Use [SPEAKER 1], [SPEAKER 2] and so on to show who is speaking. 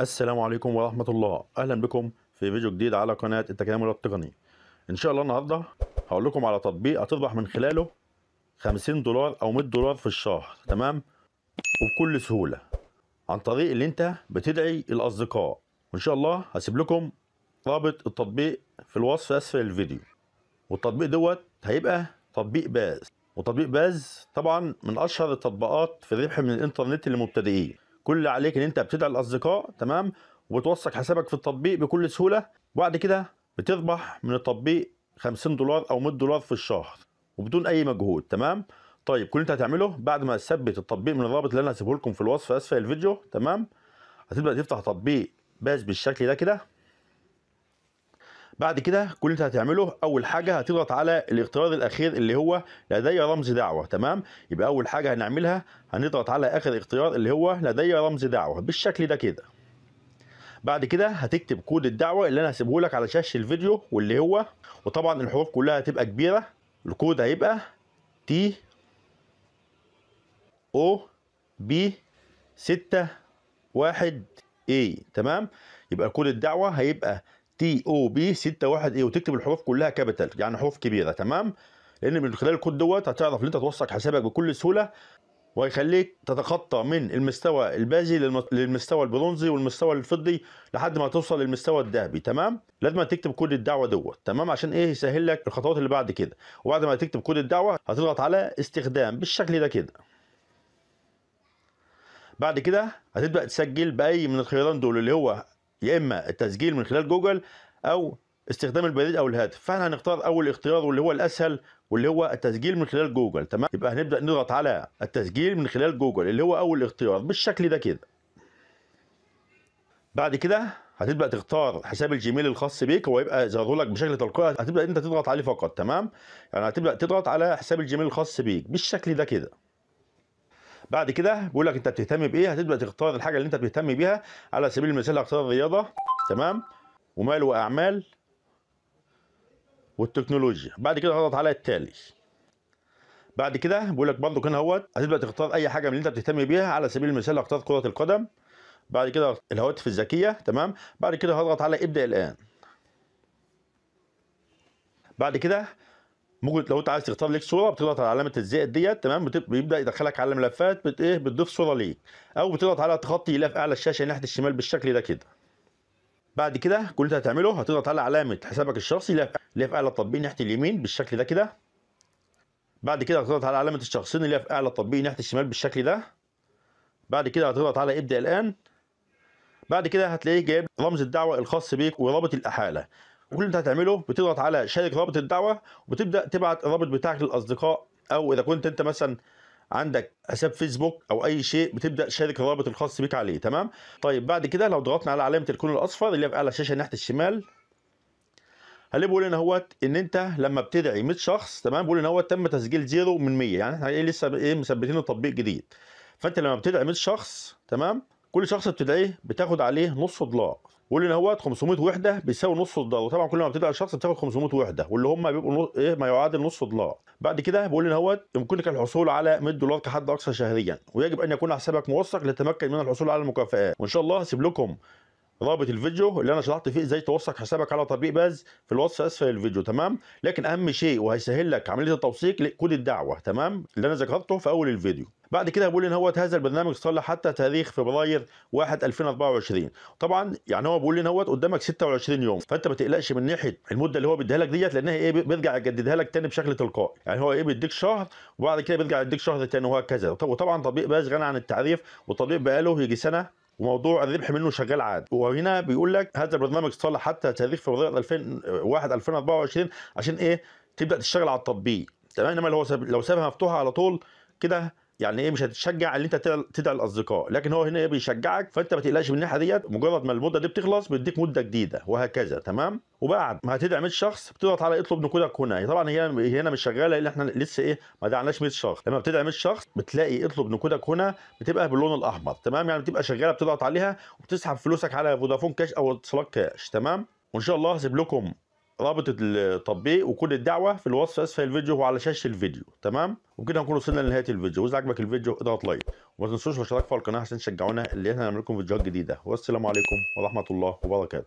[SPEAKER 1] السلام عليكم ورحمة الله أهلا بكم في فيديو جديد على قناة التكامل التقني إن شاء الله النهاردة هقول لكم على تطبيق هتربح من خلاله 50 دولار أو 100 دولار في الشهر تمام وبكل سهولة عن طريق اللي أنت بتدعي الأصدقاء وإن شاء الله هسيب لكم رابط التطبيق في الوصف أسفل الفيديو والتطبيق دوت هيبقى تطبيق باز وتطبيق باز طبعا من أشهر التطبيقات في الربح من الإنترنت للمبتدئين كل اللي عليك ان انت بتدعي الاصدقاء تمام وتوثق حسابك في التطبيق بكل سهوله وبعد كده بتربح من التطبيق 50 دولار او 100 دولار في الشهر وبدون اي مجهود تمام طيب كل اللي انت هتعمله بعد ما تثبت التطبيق من الرابط اللي انا هسيبه لكم في الوصف اسفل الفيديو تمام هتبدا تفتح تطبيق باز بالشكل ده كده بعد كده كل اللي انت هتعمله اول حاجه هتضغط على الاختيار الاخير اللي هو لدي رمز دعوه تمام يبقى اول حاجه هنعملها هنضغط على اخر اختيار اللي هو لدي رمز دعوه بالشكل ده كده بعد كده هتكتب كود الدعوه اللي انا هسيبه لك على شاشه الفيديو واللي هو وطبعا الحروف كلها هتبقى كبيره الكود هيبقى تي او بي 6 1 اي تمام يبقى كود الدعوه هيبقى تي او بي 61 اي وتكتب الحروف كلها كابيتال يعني حروف كبيره تمام لان من خلال الكود دوت هتعرف ان انت توثق حسابك بكل سهوله وهيخليك تتخطى من المستوى البازي للمستوى البرونزي والمستوى الفضي لحد ما توصل للمستوى الذهبي تمام لازم تكتب كود الدعوه دوت تمام عشان ايه يسهل لك الخطوات اللي بعد كده وبعد ما تكتب كود الدعوه هتضغط على استخدام بالشكل ده كده بعد كده هتبدا تسجل باي من الخيارين دول اللي هو يا اما التسجيل من خلال جوجل او استخدام البريد او الهاتف فاحنا هنختار اول اختيار واللي هو الاسهل واللي هو التسجيل من خلال جوجل تمام يبقى هنبدا نضغط على التسجيل من خلال جوجل اللي هو اول اختيار بالشكل ده كده بعد كده هتبدا تختار حساب الجيميل الخاص بيك هو يبقى ظاهر لك بشكل تلقائي هتبدا انت تضغط عليه فقط تمام يعني هتبدا تضغط على حساب الجيميل الخاص بيك بالشكل ده كده بعد كده بيقول لك انت بتهتم بايه هتبدا تختار الحاجه اللي انت بتهتم بيها على سبيل المثال هختار الرياضه تمام ومال واعمال والتكنولوجيا بعد كده هضغط على التالي بعد كده بيقول لك برضه كان اهوت هتبدا تختار اي حاجه من اللي انت بتهتم بيها على سبيل المثال هختار كره القدم بعد كده الهواتف الذكيه تمام بعد كده هضغط على ابدا الان بعد كده ممكن لو انت عايز تختار ليك صوره بتضغط على علامه الزائد ديت تمام بيبدا يدخلك على الملفات بت ايه بتضيف صوره ليك او بتضغط على تخطي الى في اعلى الشاشه ناحيه الشمال بالشكل ده كده بعد كده كل اللي هتعمله هتضغط على علامه حسابك الشخصي اللي في اعلى التطبيق ناحيه اليمين بالشكل ده كده بعد كده هتضغط على علامه الشخصين اللي في اعلى التطبيق ناحيه الشمال بالشكل ده بعد كده هتضغط على ابدا الان بعد كده هتلاقيه جايب رمز الدعوه الخاص بيك ورابط الاحاله وكل اللي انت هتعمله بتضغط على شارك رابط الدعوه وبتبدا تبعت الرابط بتاعك للاصدقاء او اذا كنت انت مثلا عندك حساب فيسبوك او اي شيء بتبدا تشارك الرابط الخاص بيك عليه تمام طيب بعد كده لو ضغطنا على علامه الكون الاصفر اللي على الشاشه ناحيه الشمال هلاقيه بيقول لنا اهوت ان انت لما بتدعي 100 شخص تمام بيقول ان هو تم تسجيل زيرو من 100 يعني احنا ايه لسه ايه مثبتين التطبيق جديد فانت لما بتدعي 100 شخص تمام كل شخص بتدعيه بتاخد عليه نص دولار واللي هوت 500 وحده بيساوي نص دولار وطبعا كل ما بتدعي الشخص بتاخد 500 وحده واللي هم بيبقوا ايه ما يعادل نص دولار بعد كده بيقول لي هوت يمكنك الحصول على 100 دولار كحد اقصى شهريا ويجب ان يكون حسابك موثق لتتمكن من الحصول على المكافئات وان شاء الله هسيب لكم رابط الفيديو اللي انا شرحت فيه ازاي توثق حسابك على تطبيق باز في الوصف اسفل الفيديو تمام لكن اهم شيء وهيسهل لك عمليه التوثيق كود الدعوه تمام اللي انا ذكرته في اول الفيديو بعد كده بيقول ان هو هذا البرنامج صار حتى تاريخ فبراير 1 2024 طبعا يعني هو بيقول ان هو قدامك 26 يوم فانت ما تقلقش من ناحيه المده اللي هو بيديها لك ديت لان هي ايه بيرجع يجددها لك تاني بشكل تلقائي يعني هو ايه بيديك شهر وبعد كده بيرجع يديك شهر تاني وهكذا وطبعا تطبيق باز غني عن التعريف والتطبيق بقاله يجي سنه وموضوع الربح منه شغال عاد وهنا بيقول لك هذا البرنامج صالح حتى تاريخ فبراير 2001 2024 عشان ايه تبدا تشتغل على التطبيق تمام انما لو لو سابها مفتوحه على طول كده يعني ايه مش هتتشجع ان انت تدعي الاصدقاء لكن هو هنا إيه بيشجعك فانت ما تقلقش من الناحيه ديت مجرد ما المده دي بتخلص بيديك مده جديده وهكذا تمام وبعد ما هتدعي 100 شخص بتضغط على اطلب نقودك هنا يعني طبعا هي هنا مش شغاله لان احنا لسه ايه ما دعناش 100 شخص لما بتدعي 100 شخص بتلاقي اطلب نقودك هنا بتبقى باللون الاحمر تمام يعني بتبقى شغاله بتضغط عليها وبتسحب فلوسك على فودافون كاش او اتصالات كاش تمام وان شاء الله هسيب لكم رابط التطبيق وكل الدعوه في الوصف اسفل الفيديو وعلى شاشه الفيديو تمام وكده هنكون وصلنا لنهايه الفيديو واذا عجبك الفيديو اضغط لايك وما تنسوش الاشتراك في القناه عشان تشجعونا اللي احنا نعمل لكم فيديوهات جديده والسلام عليكم ورحمه الله وبركاته